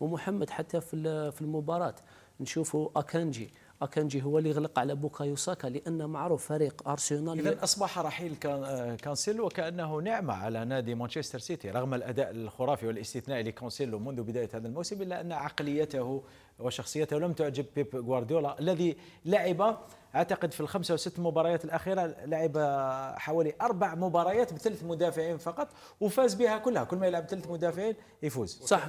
ومحمد حتى في في المباراه نشوفوا اكانجي اكانجي هو اللي غلق على بوكايو ساكا لان معروف فريق ارسنال اذا اصبح رحيل كانسيلو كانه نعمه على نادي مانشستر سيتي رغم الاداء الخرافي والاستثنائي لكانسيلو منذ بدايه هذا الموسم الا ان عقليته وشخصيته لم تعجب بيب غوارديولا الذي لعب اعتقد في الخمسه وست مباريات الاخيره لعب حوالي اربع مباريات بثلاث مدافعين فقط وفاز بها كلها كل ما يلعب ثلاث مدافعين يفوز صح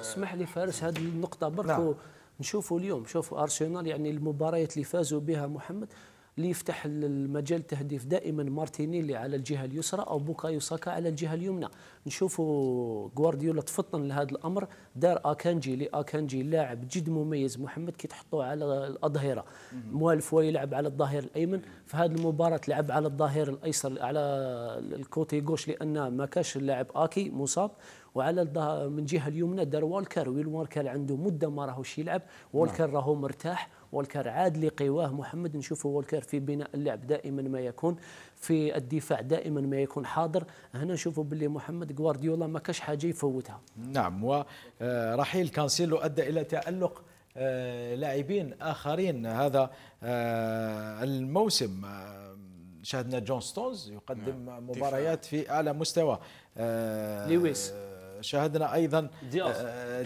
اسمح لي فارس هذه النقطه برك نعم. نشوفوا اليوم شوفوا ارسنال يعني المباريات اللي فازوا بها محمد ليفتح المجال تهديف دائما مارتينيلي على الجهه اليسرى او بوكايو ساكا على الجهه اليمنى نشوفوا غوارديولا تفطن لهذا الامر دار اكانجي لاكانجي لاعب جد مميز محمد كي تحطوه على الاظهره هو يلعب على الظهير الايمن في هذه المباراه لعب على الظهير الايسر على الكوتي غوش لان ما كاش اللاعب اكي مصاب وعلى من جهه اليمنى دار والكر ويل والكر عنده مده ما راهوش يلعب والكر نعم. راهو مرتاح والكر عاد لقواه محمد نشوفه والكر في بناء اللعب دائما ما يكون في الدفاع دائما ما يكون حاضر هنا نشوفوا باللي محمد غوارديولا ما كاش حاجه يفوتها نعم ورحيل آه، كانسيلو ادى الى تالق آه، لاعبين اخرين هذا آه، الموسم شاهدنا جون ستونز يقدم نعم. مباريات في اعلى مستوى لويس شاهدنا ايضا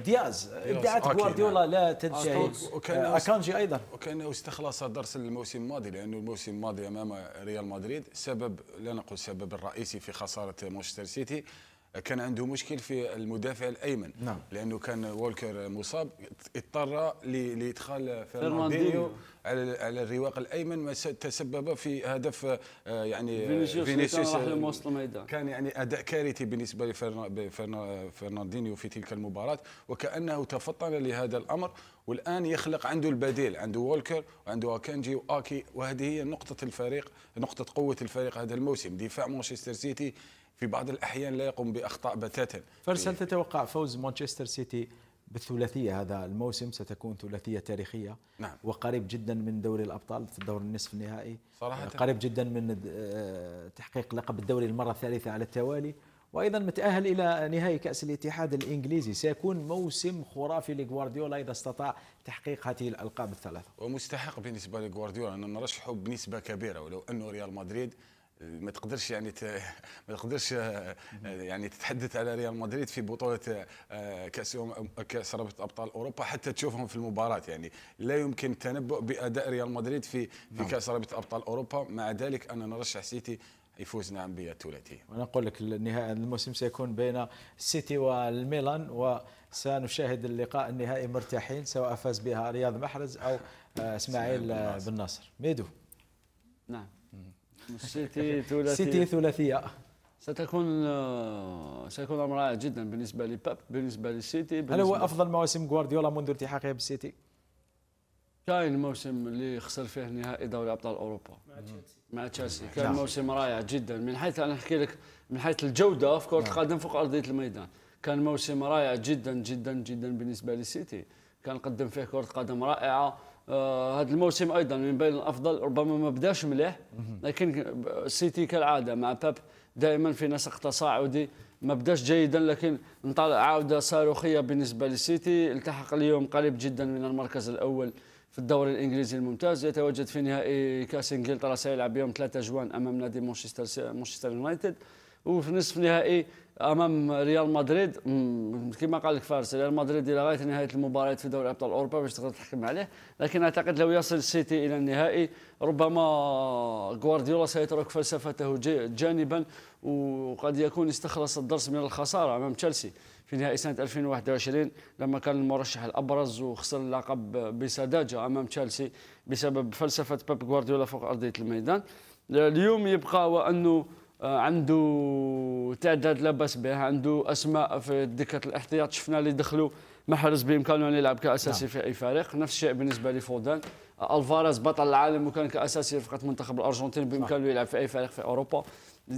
دياز, آه، ابداعات جوارديولا نعم. لا آه، تنتهي آه، نعم. اكانجي ايضا وكانه نعم. استخلص درس الموسم الماضي لانه الموسم الماضي امام ريال مدريد سبب لا نقول سبب الرئيسي في خساره مانشستر سيتي كان عنده مشكل في المدافع الايمن نعم. لانه كان وولكر مصاب اضطر لادخال فرناندينيو على على الرواق الايمن ما تسبب في هدف آه، يعني فينيسيوس كان يعني اداء كارثي بالنسبه لفرناندينيو في تلك المباراه وكانه تفطن لهذا الامر والان يخلق عنده البديل عنده وولكر وعنده اكانجي واكي وهذه هي نقطه الفريق نقطه قوه الفريق هذا الموسم دفاع مانشستر سيتي في بعض الأحيان لا يقوم بأخطاء بتاتا فارس هل تتوقع فوز مانشستر سيتي بالثلاثية هذا الموسم ستكون ثلاثية تاريخية نعم. وقريب جدا من دوري الأبطال في الدور النصف النهائي صراحة آه، قريب جدا من آه، تحقيق لقب الدوري المرة الثالثة على التوالي وايضا متاهل الى نهائي كاس الاتحاد الانجليزي سيكون موسم خرافي لغوارديولا اذا استطاع تحقيق هذه الالقاب الثلاثه ومستحق بالنسبه لغوارديولا ان نرشحه بنسبه كبيره ولو انه ريال مدريد ما تقدرش يعني ت... ما تقدرش آه، آه، يعني تتحدث على ريال مدريد في بطوله آه، كاس يوم كاس رابطه ابطال اوروبا حتى تشوفهم في المباراه يعني لا يمكن التنبؤ باداء ريال مدريد في في نعم. كاس رابطه ابطال اوروبا مع ذلك انا نرشح سيتي يفوز نعم بالثلاثيه وانا اقول لك النهائي الموسم سيكون بين السيتي والميلان و سنشاهد اللقاء النهائي مرتاحين سواء فاز بها رياض محرز او اسماعيل بن ناصر ميدو نعم سيتي ثلاثية سيتي ثلاثية ستكون آه، سيكون امر رائع جدا بالنسبه لباب بالنسبه للسيتي هل هو افضل مواسم غوارديولا منذ التحاقه بالسيتي؟ كاين موسم اللي خسر فيه نهائي دوري ابطال اوروبا مع تشيلسي مع تشيلسي كان نعم. موسم رائع جدا من حيث انا نحكي لك من حيث الجوده في كره القدم فوق ارضيه الميدان كان موسم رائع جدا جدا جدا بالنسبه للسيتي كان قدم فيه كره قدم رائعه آه هذا الموسم ايضا من بين الافضل ربما ما بداش مليح لكن سيتي كالعاده مع باب دائما في نسق تصاعدي ما بداش جيدا لكن انطلع عوده صاروخيه بالنسبه للسيتي التحق اليوم قريب جدا من المركز الاول في الدوري الانجليزي الممتاز يتواجد في نهائي كاس انجلترا سيلعب يوم 3 جوان امام نادي مانشستر مانشستر يونايتد وفي نصف نهائي امام ريال مدريد كما قال لك فارس ريال مدريد الى غايه نهايه المباريات في دوري ابطال اوروبا باش تقدر تحكم عليه لكن اعتقد لو يصل السيتي الى النهائي ربما غوارديولا سيترك فلسفته جانبا وقد يكون استخلص الدرس من الخساره امام تشيلسي في نهائي سنه 2021 لما كان المرشح الابرز وخسر اللقب بسذاجه امام تشيلسي بسبب فلسفه بيب غوارديولا فوق ارضيه الميدان اليوم يبقى وانه آه، عنده تعداد لا باس به عنده اسماء في دكه الاحتياط شفنا اللي دخلوا محرز بامكانه ان يلعب كاساسي نعم. في اي فريق نفس الشيء بالنسبه لفودان الفارز بطل العالم وكان كاساسي رفقه منتخب الارجنتين بامكانه يلعب في اي فريق في اوروبا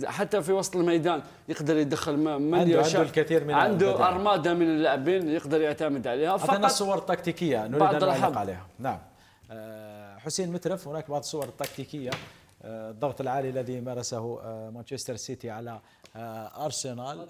حتى في وسط الميدان يقدر يدخل من يشاء عنده الكثير من عنده ارماده من اللاعبين يقدر يعتمد عليها فقط الصور التكتيكيه نريد ان نعلق عليها نعم آه، حسين مترف هناك بعض الصور التكتيكيه آه، الضغط العالي الذي مارسه آه، مانشستر سيتي على آه، ارسنال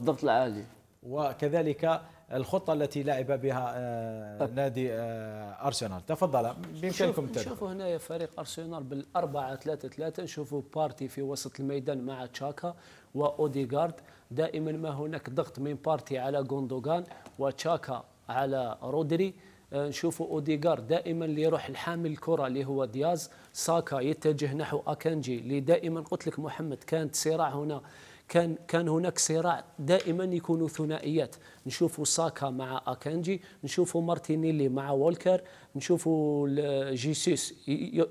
الضغط العالي وكذلك الخطه التي لعب بها نادي ارسنال تفضل بامكانكم التدخل هنا يا فريق ارسنال بالأربعة ثلاثة ثلاثة نشوفوا بارتي في وسط الميدان مع تشاكا واوديغارد دائما ما هناك ضغط من بارتي على غوندوغان وتشاكا على رودري آه، نشوفوا اوديغار دائما اللي يروح الحامل الكره اللي هو دياز ساكا يتجه نحو اكنجي اللي دائما قلت لك محمد كانت صراع هنا كان كان هناك صراع دائما يكونوا ثنائيات نشوفوا ساكا مع اكنجي نشوفوا مارتينيلي مع وولكر نشوفوا جيسوس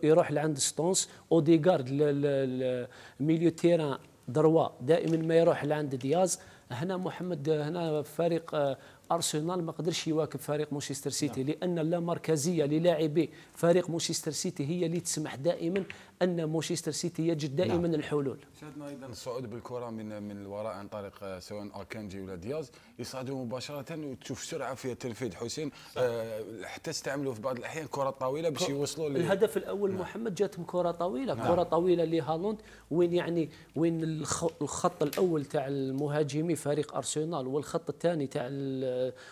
يروح لعند ستونس اوديغارد ميليو تيران دروا دائما ما يروح لعند دياز هنا محمد هنا فريق آه، ارسنال ما قدرش يواكب فريق مانشستر سيتي لا. نعم. لان لا مركزيه للاعبي فريق مانشستر سيتي هي اللي تسمح دائما ان مانشستر سيتي يجد دائما لا. نعم. الحلول شاهدنا ايضا الصعود بالكره من من الوراء عن طريق آه، سواء اركانجي ولا دياز يصعدوا مباشره وتشوف سرعه في تلفيد حسين آه حتى استعملوا في بعض الاحيان كره طويله باش يوصلوا الهدف الاول لا. نعم. محمد جاتهم كره طويله لا. كره طويله لهالوند وين يعني وين الخط الاول تاع المهاجمين فريق ارسنال والخط الثاني تاع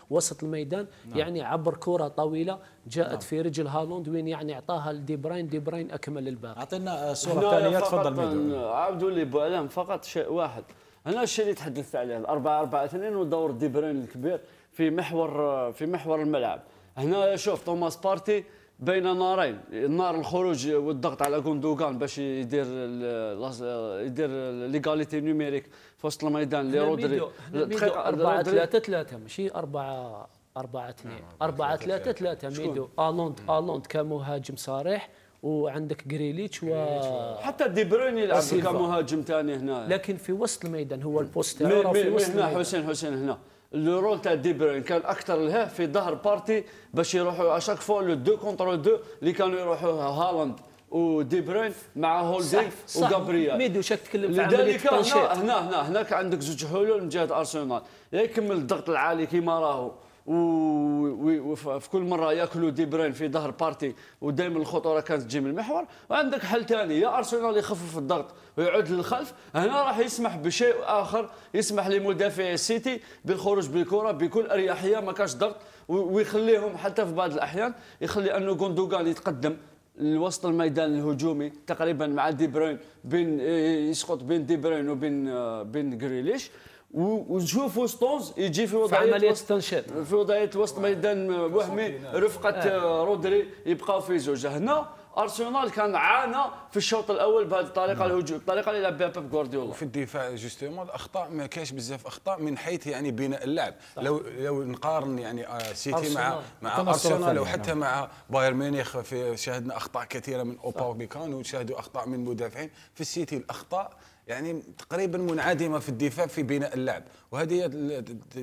وسط الميدان نعم. يعني عبر كره طويله جاءت نعم. في رجل هالوند وين يعني اعطاها لدي براين دي براين اكمل الباقي اعطينا آه، صوره ثانيه تفضل ميدو عبدوا لي بوعلام فقط شيء واحد هنا الشيء اللي تحدثت عليه 4 4 2 ودور دي براين الكبير في محور آه، في محور الملعب هنا شوف توماس بارتي بين نارين نار الخروج والضغط على غوندوغان باش يدير آه، يدير ليغاليتي نيميريك في وسط الميدان لرودري دقيقه 4 3 3 ماشي 4 4 2 4 3 3 ميدو الوند الوند كمهاجم صريح وعندك جريليتش و حتى دي بروين يلعب كمهاجم ثاني هنا لكن في وسط الميدان هو البوست تاعو في وسط هنا حسين حسين هنا الرول تاع دي بروين كان اكثر له في ظهر بارتي باش يروحوا اشاك فوا لو دو كونتر دو اللي كانوا يروحوا هالاند ودي بروين مع هولدينغ وغابرييل ميدو شاك تكلم لذلك هنا هنا هنا هناك عندك زوج حلول من جهه ارسنال يا يكمل الضغط العالي كما راهو وفي كل مره ياكلوا دي برين في ظهر بارتي ودائما الخطوره كانت تجي من المحور وعندك حل ثاني يا ارسنال يخفف الضغط ويعود للخلف هنا راح يسمح بشيء اخر يسمح لمدافع السيتي بالخروج بالكره بكل اريحيه ما كانش ضغط ويخليهم حتى في بعض الاحيان يخلي انه غوندوغان يتقدم الوسط الميدان الهجومي تقريبا مع دي بروين بين آه، يسقط بين دي بروين وبين آه، بين جريليش ونشوفوا ستونز يجي في وضعيه في عمليه التنشيط في وضعيه وسط ميدان وهمي رفقه آه، رودري يبقاو في زوج هنا ارسنال كان عانى في الشوط الاول بهذه الطريقه نعم. الهجوم الطريقه اللي لعب بها بيب غوارديولا في الدفاع جوستومون الاخطاء ما كاش بزاف اخطاء من حيث يعني بناء اللعب صح. لو لو نقارن يعني آه، سيتي مع مع ارسنال وحتى نعم. مع بايرن ميونخ في شاهدنا اخطاء كثيره من اوباميكان وشاهدوا اخطاء من مدافعين في السيتي الاخطاء يعني تقريبا منعدمه في الدفاع في بناء اللعب وهذه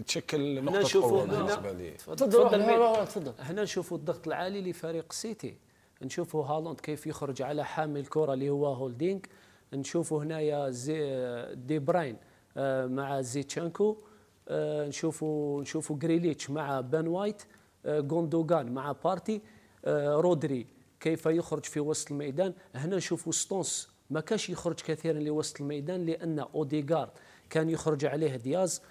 تشكل نقطه قوه بالنسبه لي تفضل تفضل هنا نشوفوا الضغط العالي لفريق السيتي نشوفه هالاند كيف يخرج على حامل الكره اللي هو هولدينج نشوفه هنايا زي دي براين آه، مع زيتشانكو آه، نشوفوا نشوفوا جريليتش مع بن وايت آه، غوندوغان مع بارتي رودري كيف يخرج في وسط الميدان هنا نشوفوا ستونس ما كاش يخرج كثيرا لوسط الميدان لان اوديغارد كان يخرج عليه دياز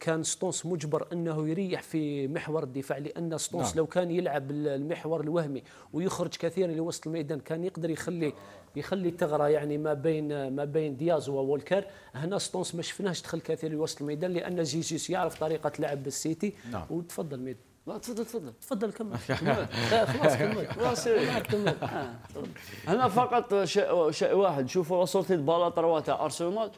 كان ستونس مجبر انه يريح في محور الدفاع لان ستونس نعم. لو كان يلعب المحور الوهمي ويخرج كثيرا لوسط الميدان كان يقدر يخلي يخلي ثغره يعني ما بين ما بين دياز وولكر هنا ستونس ما شفناهش دخل كثير لوسط الميدان لان جيسوس يعرف طريقه لعب السيتي نعم. وتفضل ميد تفضل تفضل تفضل كمل خلاص كمل خلاص كمل إيه. آه، هنا فقط شيء واحد شوفوا وصلت البالا ترواتها ارسنال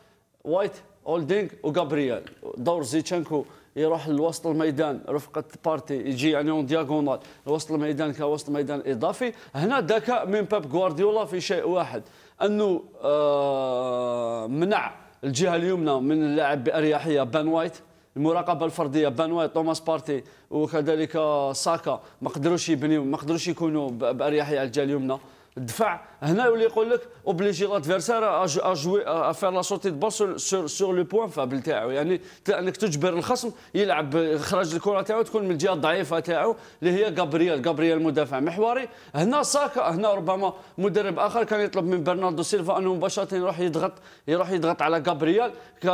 وايت هولدينغ وغابرييل دور زيتشانكو يروح لوسط الميدان رفقه بارتي يجي يعني اون دياغونال وسط الميدان كوسط ميدان اضافي هنا ذكاء من باب غوارديولا في شيء واحد انه آه منع الجهه اليمنى من اللاعب باريحيه بان وايت المراقبه الفرديه بان وايت توماس بارتي وكذلك ساكا ما قدروش يبنيو ما قدروش يكونوا باريحيه على الجهه اليمنى الدفاع هنا يولي يقول لك اوبليجي لادفيرسير اجوي افير لا سورتي دو بول سور سور, لو بوان فابل تاعو يعني انك تجبر الخصم يلعب خرج الكره تاعو تكون من الجهه الضعيفه تاعو اللي هي جابرييل جابرييل مدافع محوري هنا ساكا هنا ربما مدرب اخر كان يطلب من برناردو سيلفا انه مباشره يروح يضغط يروح يضغط على جابرييل ك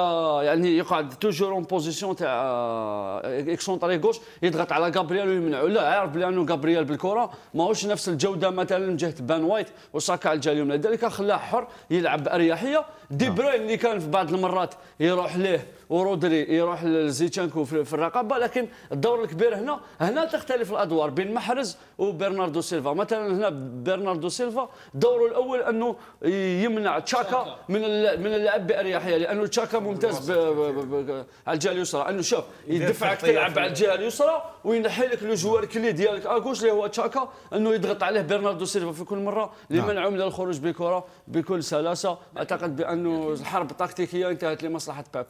يعني يقعد توجور اون بوزيسيون تاع اكسونتري آه، غوش يضغط على جابرييل ويمنعو لا عارف بلي انه جابرييل بالكره ماهوش نفس الجوده مثلا من جهه بان وايت وساكا ساكا على الجهه اليمنى لذلك خلاه حر يلعب باريحيه دي نعم. بروين اللي كان في بعض المرات يروح ليه ورودري يروح لزيتشانكو في الرقابه لكن الدور الكبير هنا هنا تختلف الادوار بين محرز وبرناردو سيلفا مثلا هنا برناردو سيلفا دوره الاول انه يمنع تشاكا من من اللعب باريحيه لانه تشاكا ممتاز على الجهه اليسرى انه شوف يدفعك تلعب على الجهه اليسرى وينحي لك لو جوار كلي ديالك اكوش اللي هو تشاكا انه يضغط عليه برناردو سيلفا في كل مره لمنعه دعم للخروج بكره بكل سلاسه اعتقد بانه الحرب تكتيكيه انتهت لمصلحه باب